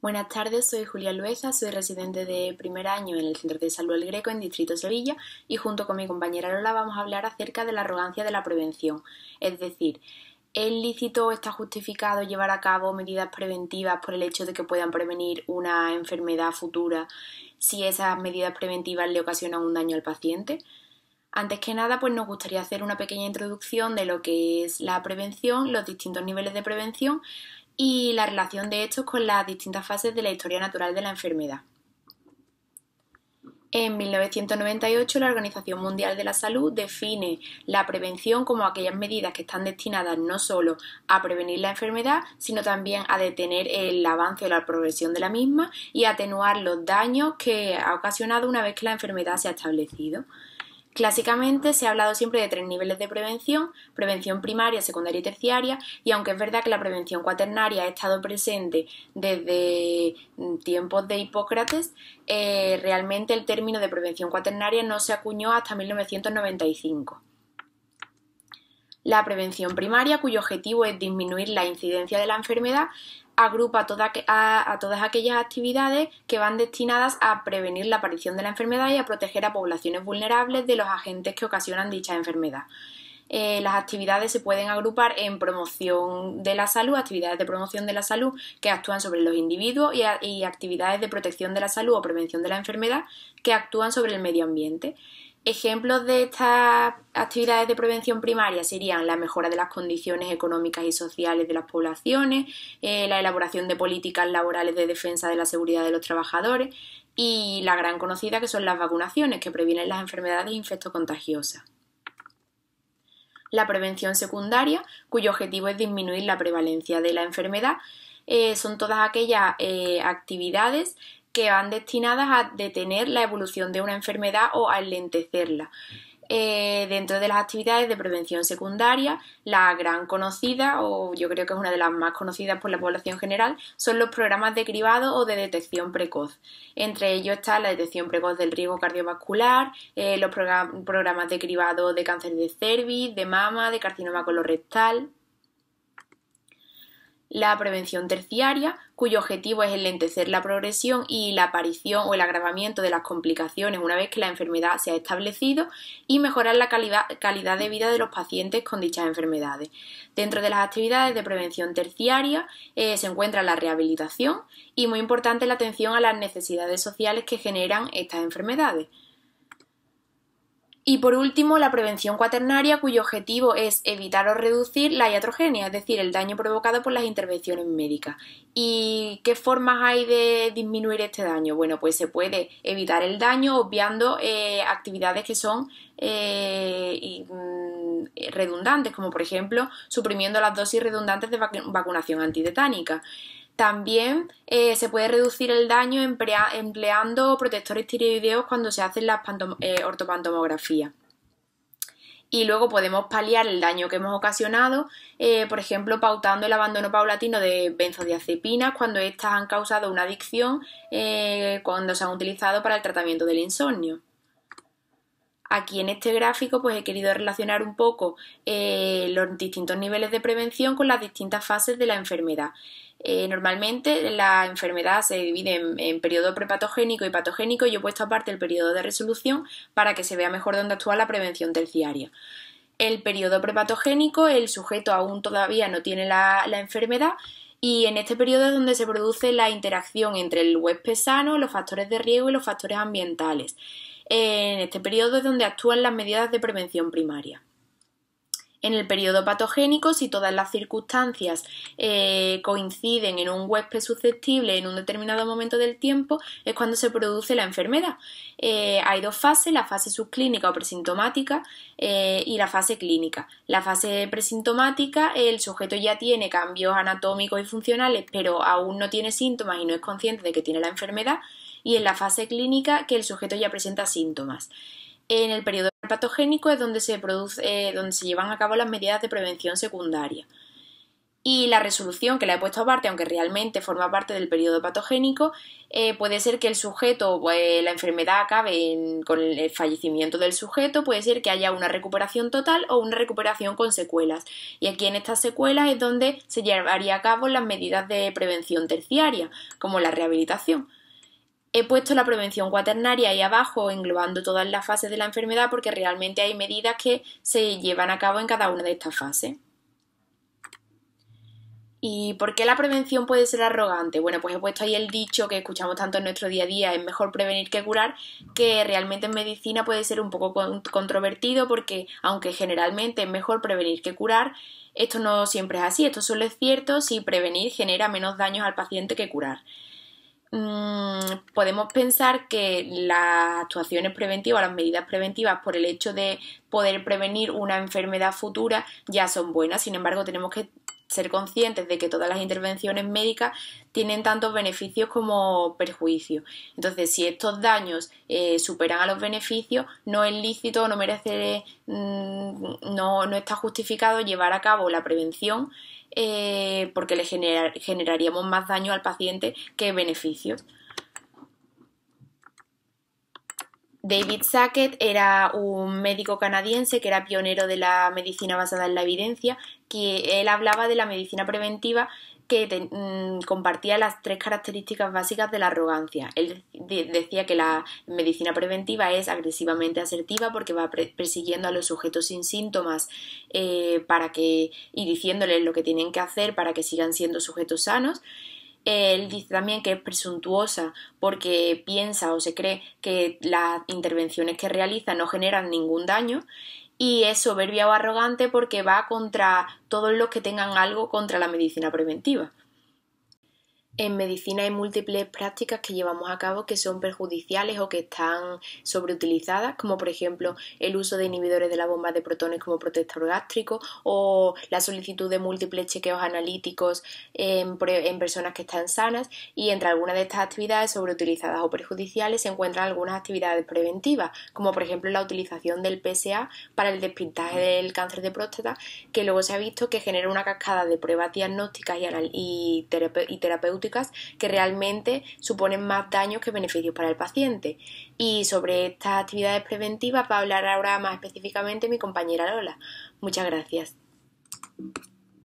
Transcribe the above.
Buenas tardes, soy Julia Lueza, soy residente de primer año en el Centro de Salud El Greco en Distrito Sevilla y junto con mi compañera Lola vamos a hablar acerca de la arrogancia de la prevención. Es decir, ¿es lícito o está justificado llevar a cabo medidas preventivas por el hecho de que puedan prevenir una enfermedad futura si esas medidas preventivas le ocasionan un daño al paciente? Antes que nada, pues nos gustaría hacer una pequeña introducción de lo que es la prevención, los distintos niveles de prevención, y la relación de estos con las distintas fases de la historia natural de la enfermedad. En 1998, la Organización Mundial de la Salud define la prevención como aquellas medidas que están destinadas no solo a prevenir la enfermedad, sino también a detener el avance o la progresión de la misma y atenuar los daños que ha ocasionado una vez que la enfermedad se ha establecido. Clásicamente se ha hablado siempre de tres niveles de prevención, prevención primaria, secundaria y terciaria, y aunque es verdad que la prevención cuaternaria ha estado presente desde mm, tiempos de Hipócrates, eh, realmente el término de prevención cuaternaria no se acuñó hasta 1995. La prevención primaria, cuyo objetivo es disminuir la incidencia de la enfermedad, agrupa a, todas aquellas actividades que van destinadas a prevenir la aparición de la enfermedad y a proteger a poblaciones vulnerables de los agentes que ocasionan dicha enfermedad. Eh, las actividades se pueden agrupar en promoción de la salud, actividades de promoción de la salud que actúan sobre los individuos y actividades de protección de la salud o prevención de la enfermedad que actúan sobre el medio ambiente. Ejemplos de estas actividades de prevención primaria serían la mejora de las condiciones económicas y sociales de las poblaciones, eh, la elaboración de políticas laborales de defensa de la seguridad de los trabajadores y la gran conocida que son las vacunaciones que previenen las enfermedades infectocontagiosas. La prevención secundaria, cuyo objetivo es disminuir la prevalencia de la enfermedad, eh, son todas aquellas eh, actividades que van destinadas a detener la evolución de una enfermedad o a enlentecerla. Eh, dentro de las actividades de prevención secundaria, la gran conocida, o yo creo que es una de las más conocidas por la población general, son los programas de cribado o de detección precoz. Entre ellos está la detección precoz del riesgo cardiovascular, eh, los programas de cribado de cáncer de cervix, de mama, de carcinoma colorectal, la prevención terciaria, cuyo objetivo es enlentecer la progresión y la aparición o el agravamiento de las complicaciones una vez que la enfermedad se ha establecido y mejorar la calidad, de vida de los pacientes con dichas enfermedades. Dentro de las actividades de prevención terciaria eh, se encuentra la rehabilitación y muy importante la atención a las necesidades sociales que generan estas enfermedades. Y por último, la prevención cuaternaria, cuyo objetivo es evitar o reducir la iatrogenia, es decir, el daño provocado por las intervenciones médicas. ¿Y qué formas hay de disminuir este daño? Bueno, pues se puede evitar el daño obviando eh, actividades que son eh, mm, redundantes, como por ejemplo suprimiendo las dosis redundantes de vacunación antitetánica. También eh, se puede reducir el daño empleando protectores tiroideos cuando se hacen las eh, ortopantomografías. Y luego podemos paliar el daño que hemos ocasionado, eh, por ejemplo, pautando el abandono paulatino de benzodiazepinas cuando estas han causado una adicción cuando se han utilizado para el tratamiento del insomnio. Aquí en este gráfico pues he querido relacionar un poco eh, los distintos niveles de prevención con las distintas fases de la enfermedad. Eh, normalmente la enfermedad se divide en, periodo prepatogénico y patogénico. Yo he puesto aparte el periodo de resolución para que se vea mejor dónde actúa la prevención terciaria. El periodo prepatogénico, el sujeto aún todavía no tiene la, enfermedad y en este periodo es donde se produce la interacción entre el huésped sano, los factores de riesgo y los factores ambientales en este periodo es donde actúan las medidas de prevención primaria. En el periodo patogénico, si todas las circunstancias eh, coinciden en un huésped susceptible en un determinado momento del tiempo, es cuando se produce la enfermedad. Eh, hay dos fases, la fase subclínica o presintomática eh, y la fase clínica. La fase presintomática, el sujeto ya tiene cambios anatómicos y funcionales, pero aún no tiene síntomas y no es consciente de que tiene la enfermedad y en la fase clínica que el sujeto ya presenta síntomas. En el periodo patogénico es donde se, produce, eh, donde se llevan a cabo las medidas de prevención secundaria. Y la resolución que la he puesto aparte, aunque realmente forma parte del periodo patogénico, eh, puede ser que el sujeto, o pues, la enfermedad acabe con el fallecimiento del sujeto, puede ser que haya una recuperación total o una recuperación con secuelas. Y aquí en estas secuelas es donde se llevaría a cabo las medidas de prevención terciaria, como la rehabilitación. He puesto la prevención cuaternaria ahí abajo, englobando todas las fases de la enfermedad, porque realmente hay medidas que se llevan a cabo en cada una de estas fases. ¿Y por qué la prevención puede ser arrogante? Bueno, pues he puesto ahí el dicho que escuchamos tanto en nuestro día a día, es mejor prevenir que curar, que realmente en medicina puede ser un poco controvertido porque aunque generalmente es mejor prevenir que curar, esto no siempre es así, esto solo es cierto si prevenir genera menos daños al paciente que curar. Mm, podemos pensar que las actuaciones preventivas, las medidas preventivas por el hecho de poder prevenir una enfermedad futura ya son buenas, sin embargo tenemos que ser conscientes de que todas las intervenciones médicas tienen tantos beneficios como perjuicios. Entonces, si estos daños eh, superan a los beneficios, no es lícito, no merece, mm, no está justificado llevar a cabo la prevención eh, porque le generaríamos más daño al paciente que beneficios. David Sackett era un médico canadiense que era pionero de la medicina basada en la evidencia, que él hablaba de la medicina preventiva que mm, compartía las tres características básicas de la arrogancia, decía que la medicina preventiva es agresivamente asertiva porque va persiguiendo a los sujetos sin síntomas eh, para que, y diciéndoles lo que tienen que hacer para que sigan siendo sujetos sanos. Él dice también que es presuntuosa porque piensa o se cree que las intervenciones que realiza no generan ningún daño y es soberbia o arrogante porque va contra todos los que tengan algo contra la medicina preventiva. En medicina hay múltiples prácticas que llevamos a cabo que son perjudiciales o que están sobreutilizadas, como por ejemplo el uso de inhibidores de la bomba de protones como protector gástrico o la solicitud de múltiples chequeos analíticos en, personas que están sanas y entre algunas de estas actividades sobreutilizadas o perjudiciales se encuentran algunas actividades preventivas, como por ejemplo la utilización del PSA para el despintaje del cáncer de próstata, que luego se ha visto que genera una cascada de pruebas diagnósticas y terapéuticas que realmente suponen más daños que beneficios para el paciente. Y sobre estas actividades preventivas va a hablar ahora más específicamente mi compañera Lola. Muchas gracias.